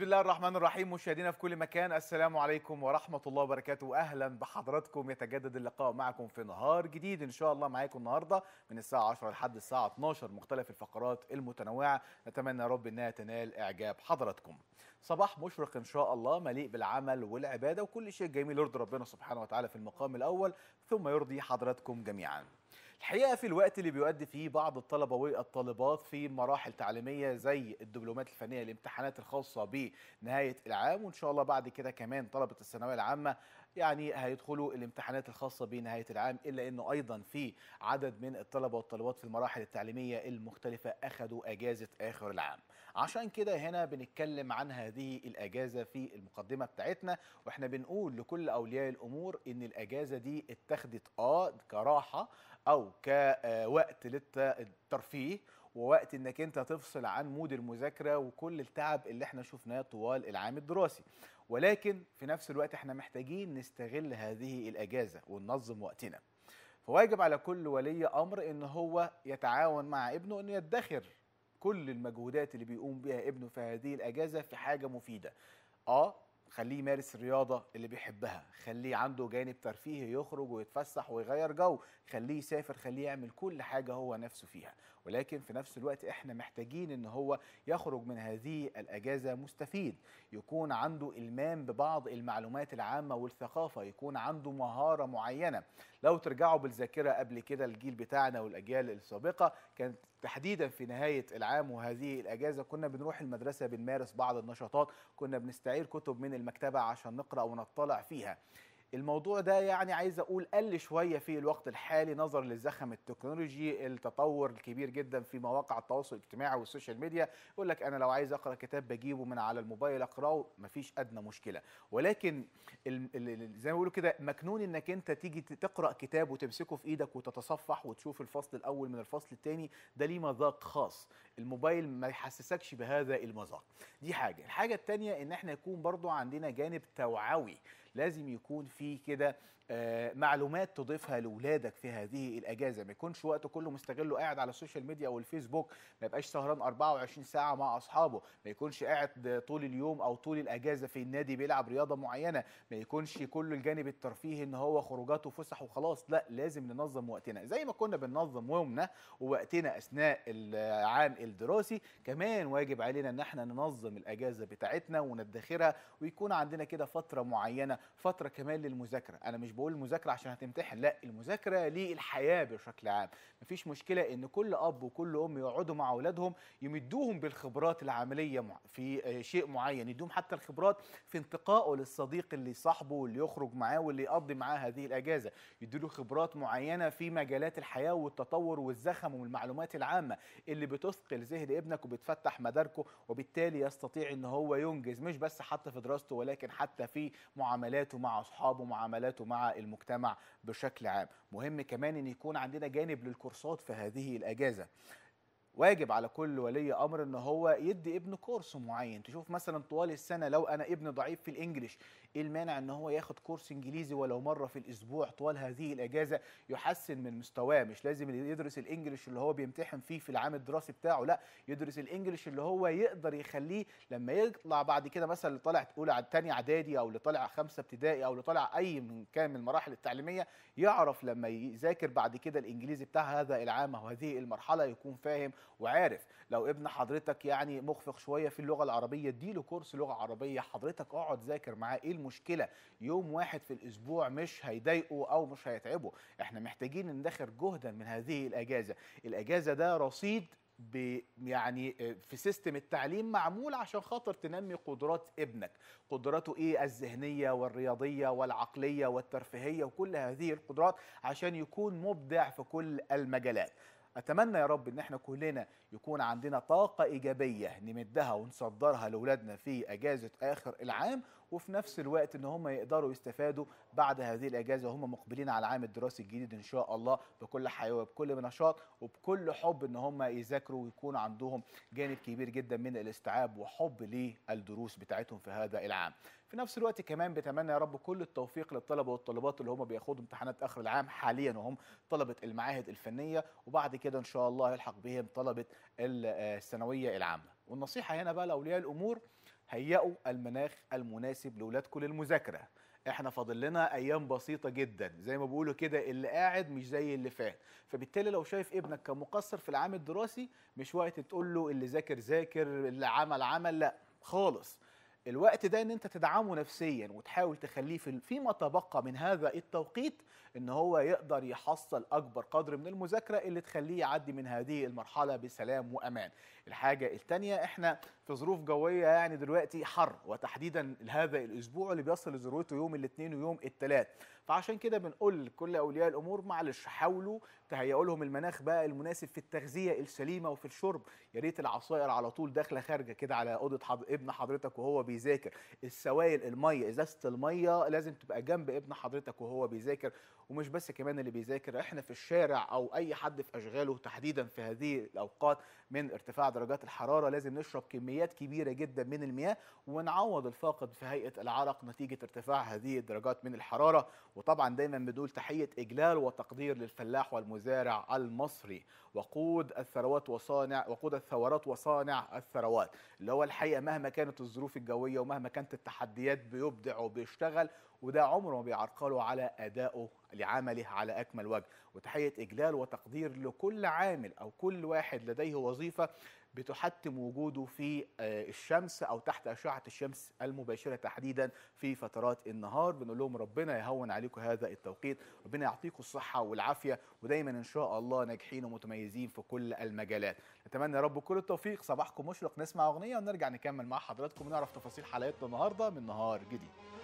بسم الله الرحمن الرحيم مشاهدينا في كل مكان السلام عليكم ورحمة الله وبركاته أهلا بحضراتكم يتجدد اللقاء معكم في نهار جديد إن شاء الله معاكم النهاردة من الساعة 10 لحد الساعة 12 مختلف الفقرات المتنوعة نتمنى يا رب أنها تنال إعجاب حضراتكم صباح مشرق إن شاء الله مليء بالعمل والعبادة وكل شيء جميل يرضي ربنا سبحانه وتعالى في المقام الأول ثم يرضي حضراتكم جميعاً الحقيقه في الوقت اللي بيؤدي فيه بعض الطلبه والطالبات في مراحل تعليميه زي الدبلومات الفنيه الامتحانات الخاصه بنهايه العام وان شاء الله بعد كده كمان طلبه الثانويه العامه يعني هيدخلوا الامتحانات الخاصه بنهايه العام الا انه ايضا في عدد من الطلبه والطالبات في المراحل التعليميه المختلفه اخذوا اجازه اخر العام عشان كده هنا بنتكلم عن هذه الاجازه في المقدمه بتاعتنا واحنا بنقول لكل اولياء الامور ان الاجازه دي اتخذت اه كراحه او كوقت للترفيه ووقت انك انت تفصل عن مود المذاكره وكل التعب اللي احنا شفناه طوال العام الدراسي ولكن في نفس الوقت احنا محتاجين نستغل هذه الاجازه وننظم وقتنا فواجب على كل ولي امر ان هو يتعاون مع ابنه انه يدخر كل المجهودات اللي بيقوم بها ابنه في هذه الاجازه في حاجه مفيده اه خليه يمارس الرياضه اللي بيحبها خليه عنده جانب ترفيهي يخرج ويتفسح ويغير جو خليه يسافر خليه يعمل كل حاجه هو نفسه فيها ولكن في نفس الوقت احنا محتاجين ان هو يخرج من هذه الاجازه مستفيد يكون عنده المام ببعض المعلومات العامه والثقافه يكون عنده مهاره معينه لو ترجعوا بالذاكره قبل كده الجيل بتاعنا والاجيال السابقه كانت تحديدا في نهايه العام وهذه الاجازه كنا بنروح المدرسه بنمارس بعض النشاطات كنا بنستعير كتب من المكتبه عشان نقرا ونطلع فيها الموضوع ده يعني عايز اقول قل شويه في الوقت الحالي نظرا للزخم التكنولوجي التطور الكبير جدا في مواقع التواصل الاجتماعي والسوشيال ميديا يقول لك انا لو عايز اقرا كتاب بجيبه من على الموبايل اقراه مفيش ادنى مشكله ولكن زي ما بيقولوا كده مكنون انك انت تيجي تقرا كتاب وتمسكه في ايدك وتتصفح وتشوف الفصل الاول من الفصل الثاني ده ليه مذاق خاص الموبايل ما يحسسكش بهذا المذاق دي حاجه الحاجه الثانيه ان احنا يكون برضو عندنا جانب توعوي لازم يكون في في كده آه، معلومات تضيفها لاولادك في هذه الاجازه ما يكونش وقته كله مستغله قاعد على السوشيال ميديا او الفيسبوك ما يبقاش سهران 24 ساعه مع اصحابه ما يكونش قاعد طول اليوم او طول الاجازه في النادي بيلعب رياضه معينه ما يكونش كل الجانب الترفيهي ان هو خروجات وفسح وخلاص لا لازم ننظم وقتنا زي ما كنا بننظم يومنا ووقتنا اثناء العام الدراسي كمان واجب علينا ان احنا ننظم الاجازه بتاعتنا وندخرها ويكون عندنا كده فتره معينه فتره كمان المذاكره انا مش بقول المذاكره عشان هتمتحن لا المذاكره للحياه بشكل عام مفيش مشكله ان كل اب وكل ام يقعدوا مع اولادهم يمدوهم بالخبرات العمليه في آه، شيء معين يدوهم حتى الخبرات في انتقائه للصديق اللي صاحبه واللي يخرج معاه واللي يقضي معاه هذه الاجازه يدوله خبرات معينه في مجالات الحياه والتطور والزخم والمعلومات العامه اللي بتثقل ذهن ابنك وبتفتح مداركه وبالتالي يستطيع ان هو ينجز مش بس حتى في دراسته ولكن حتى في معاملاته مع اصحابه ومعاملاته معاملاته مع المجتمع بشكل عام مهم كمان ان يكون عندنا جانب للكورسات في هذه الاجازه واجب على كل ولي امر ان هو يدي ابنه كورس معين تشوف مثلا طوال السنه لو انا ابن ضعيف في الانجليش ايه المانع ان هو ياخد كورس انجليزي ولو مره في الاسبوع طوال هذه الاجازه يحسن من مستواه مش لازم يدرس الانجليش اللي هو بيمتحن فيه في العام الدراسي بتاعه لا يدرس الانجليش اللي هو يقدر يخليه لما يطلع بعد كده مثلا اللي طالع اولى ثانيه اعدادي او اللي طالع خمسه ابتدائي او اللي طالع اي من كان من المراحل التعليميه يعرف لما يذاكر بعد كده الانجليزي بتاع هذا العام او هذه المرحله يكون فاهم وعارف لو ابن حضرتك يعني مخفق شويه في اللغه العربيه اديله كورس لغه عربيه حضرتك اقعد ذاكر معاه ايه مشكله يوم واحد في الاسبوع مش هيضايقه او مش هيتعبه احنا محتاجين ندخر جهدا من هذه الاجازه الاجازه ده رصيد يعني آه، في سيستم التعليم معمول عشان خاطر تنمي قدرات ابنك قدراته ايه الذهنيه والرياضيه والعقليه والترفيهيه وكل هذه القدرات عشان يكون مبدع في كل المجالات اتمنى يا رب ان احنا كلنا يكون عندنا طاقة إيجابية نمدها ونصدرها لأولادنا في أجازة آخر العام وفي نفس الوقت ان هم يقدروا يستفادوا بعد هذه الاجازه وهم مقبلين على العام الدراسي الجديد ان شاء الله بكل حيويه بكل نشاط وبكل حب ان هم يذاكروا ويكون عندهم جانب كبير جدا من الاستيعاب وحب للدروس بتاعتهم في هذا العام. في نفس الوقت كمان بتمنى يا رب كل التوفيق للطلبه والطلبات اللي هم بياخدوا امتحانات اخر العام حاليا وهم طلبه المعاهد الفنيه وبعد كده ان شاء الله يلحق بهم طلبه آه، الثانويه العامه والنصيحه هنا بقى لاولياء الامور هيئوا المناخ المناسب لاولادكم للمذاكره احنا فاضل لنا ايام بسيطه جدا زي ما بيقولوا كده اللي قاعد مش زي اللي فات فبالتالي لو شايف ابنك كمقصر في العام الدراسي مش وقت تقول له اللي ذاكر ذاكر اللي عمل عمل لا خالص الوقت ده ان انت تدعمه نفسيا وتحاول تخليه فيما تبقى من هذا التوقيت ان هو يقدر يحصل اكبر قدر من المذاكره اللي تخليه يعدي من هذه المرحله بسلام وامان الحاجه الثانيه احنا في ظروف جويه يعني دلوقتي حر وتحديدا هذا الاسبوع اللي بيصل لذروته يوم الاثنين ويوم الثلاث فعشان كده بنقول لكل اولياء الامور معلش حاولوا تهيئوا لهم المناخ بقى المناسب في التغذيه السليمه وفي الشرب يا ريت العصائر على طول داخله خارجه كده على اوضه حض... ابن حضرتك وهو بيذاكر السوائل الميه ازازه الميه لازم تبقى جنب ابن حضرتك وهو بيذاكر ومش بس كمان اللي بيذاكر احنا في الشارع او اي حد في اشغاله تحديدا في هذه الاوقات من ارتفاع درجات الحراره لازم نشرب كميات كبيره جدا من المياه ونعوض الفاقد في هيئه العرق نتيجه ارتفاع هذه الدرجات من الحراره وطبعا دايما بنقول تحيه اجلال وتقدير للفلاح والمزارع المصري وقود الثروات وصانع وقود الثورات وصانع الثروات اللي هو الحقيقه مهما كانت الظروف الجويه ومهما كانت التحديات بيبدع وبيشتغل وده عمره ما بيعرقله على أدائه لعمله على أكمل وجه وتحية إجلال وتقدير لكل عامل أو كل واحد لديه وظيفة بتحتم وجوده في آه، الشمس أو تحت أشعة الشمس المباشرة تحديدا في فترات النهار بنقول لهم ربنا يهون عليكم هذا التوقيت ربنا يعطيكم الصحة والعافية ودايما إن شاء الله ناجحين ومتميزين في كل المجالات نتمنى يا رب كل التوفيق صباحكم مشرق نسمع أغنية ونرجع نكمل مع حضراتكم ونعرف تفاصيل حلقتنا النهاردة من نهار جديد